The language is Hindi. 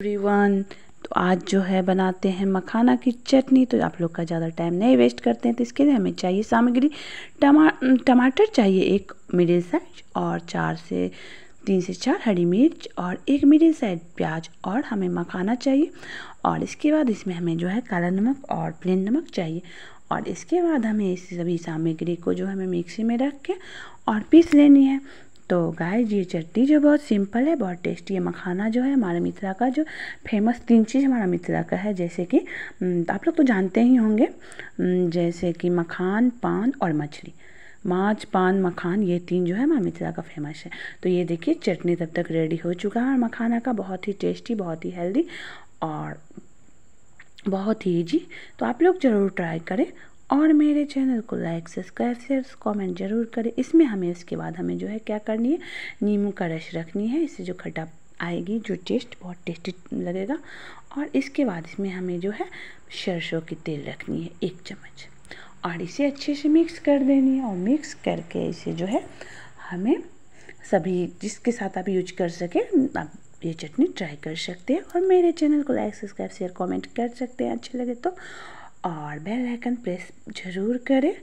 एवरीवन तो आज जो है बनाते हैं मखाना की चटनी तो आप लोग का ज़्यादा टाइम नहीं वेस्ट करते हैं तो इसके लिए हमें चाहिए सामग्री टमा टमाटर चाहिए एक मिडिल साइज और चार से तीन से चार हरी मिर्च और एक मिडिल साइज प्याज और हमें मखाना चाहिए और इसके बाद इसमें हमें जो है काला नमक और प्लेन नमक चाहिए और इसके बाद हमें इस सभी सामग्री को जो हमें मिक्सी में रख के और पीस लेनी है तो गाय ये चटनी जो बहुत सिंपल है बहुत टेस्टी है मखाना जो है हमारा मिथिला का जो फेमस तीन चीज़ हमारा मिथिला का है जैसे कि आप लोग तो जानते ही होंगे जैसे कि मखान पान और मछली माछ पान मखान ये तीन जो है हमारे मिथिला का फेमस है तो ये देखिए चटनी तब तक रेडी हो चुका है और मखाना का बहुत ही टेस्टी बहुत ही हेल्दी और बहुत ही ईजी तो आप लोग ज़रूर ट्राई करें और मेरे चैनल को लाइक सब्सक्राइब शेयर कमेंट ज़रूर करें इसमें हमें उसके बाद हमें जो है क्या करनी है नींबू का रस रखनी है इससे जो खट्टा आएगी जो टेस्ट बहुत टेस्टी लगेगा और इसके बाद इसमें हमें जो है सरसों की तेल रखनी है एक चम्मच और इसे अच्छे से मिक्स कर देनी है और मिक्स करके इसे जो है हमें सभी जिसके साथ आप यूज कर सके आप ये चटनी ट्राई कर सकते हैं और मेरे चैनल को लाइक सब्सक्राइब शेयर कमेंट कर सकते हैं अच्छे लगे तो और बेल आइकन प्रेस ज़रूर करें